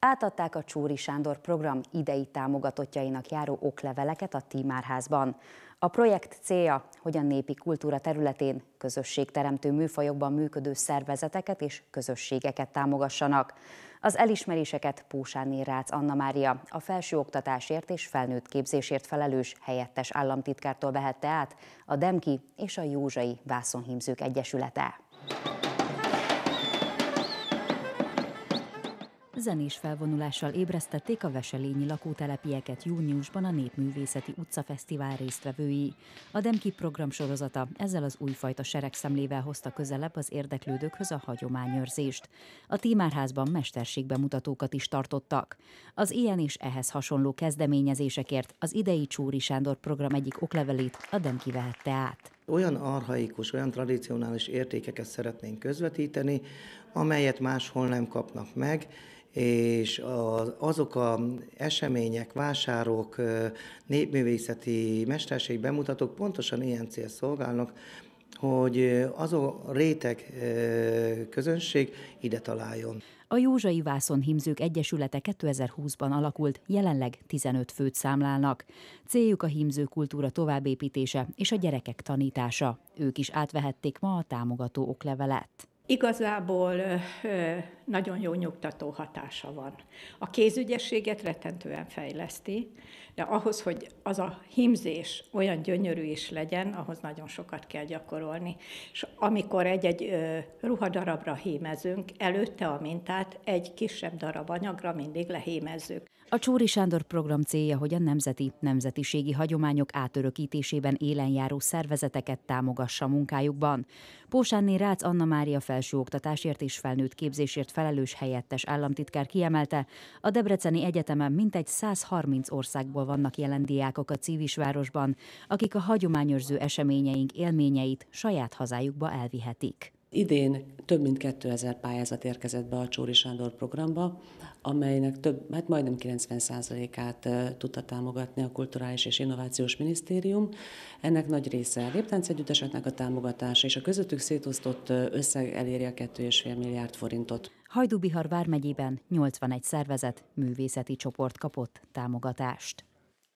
átadták a Csúri Sándor program idei támogatottjainak járó okleveleket a Tímárházban. A projekt célja, hogy a népi kultúra területén közösségteremtő műfajokban működő szervezeteket és közösségeket támogassanak. Az elismeréseket Pósáné Rácz Anna Mária, a felsőoktatásért és felnőtt képzésért felelős helyettes államtitkártól vehette át a Demki és a Józsai Vászonhímzők Egyesülete. zenés felvonulással ébresztették a veselényi lakótelepieket júniusban a Népművészeti Utcafesztivál résztvevői. A Demki program sorozata ezzel az újfajta seregszemlével hozta közelebb az érdeklődőkhöz a hagyományőrzést. A témárházban mesterségbemutatókat is tartottak. Az ilyen és ehhez hasonló kezdeményezésekért az idei Csúri Sándor program egyik oklevelét a Demki vehette át olyan arhaikus, olyan tradicionális értékeket szeretnénk közvetíteni, amelyet máshol nem kapnak meg, és az, azok a események, vásárok, népművészeti bemutatók pontosan ilyen cél szolgálnak, hogy az a réteg közönség ide találjon. A Józsai Vászon Hímzők Egyesülete 2020-ban alakult, jelenleg 15 főt számlálnak. Céljuk a hímző kultúra továbbépítése és a gyerekek tanítása. Ők is átvehették ma a támogató oklevelet. Igazából nagyon jó nyugtató hatása van. A kézügyességet rettentően fejleszti, de ahhoz, hogy az a hímzés olyan gyönyörű is legyen, ahhoz nagyon sokat kell gyakorolni. És amikor egy-egy ruhadarabra hímezünk, előtte a mintát egy kisebb darab anyagra mindig lehímezzük. A Csúri Sándor program célja, hogy a nemzeti, nemzetiségi hagyományok átörökítésében élen járó szervezeteket támogassa munkájukban. Pósánné Rácz Anna Mária fel felső oktatásért és felnőtt képzésért felelős helyettes államtitkár kiemelte, a Debreceni Egyetemen mintegy 130 országból vannak jelen diákok a Civisvárosban, akik a hagyományőrző eseményeink élményeit saját hazájukba elvihetik. Idén több mint 2000 pályázat érkezett be a Csóri Sándor programba, amelynek több, hát majdnem 90%-át tudta támogatni a Kulturális és Innovációs Minisztérium. Ennek nagy része a léptáncegyütteseknek a támogatása, és a közöttük szétosztott összeg eléri a 2,5 milliárd forintot. Hajdubihar vármegyében 81 szervezet, művészeti csoport kapott támogatást.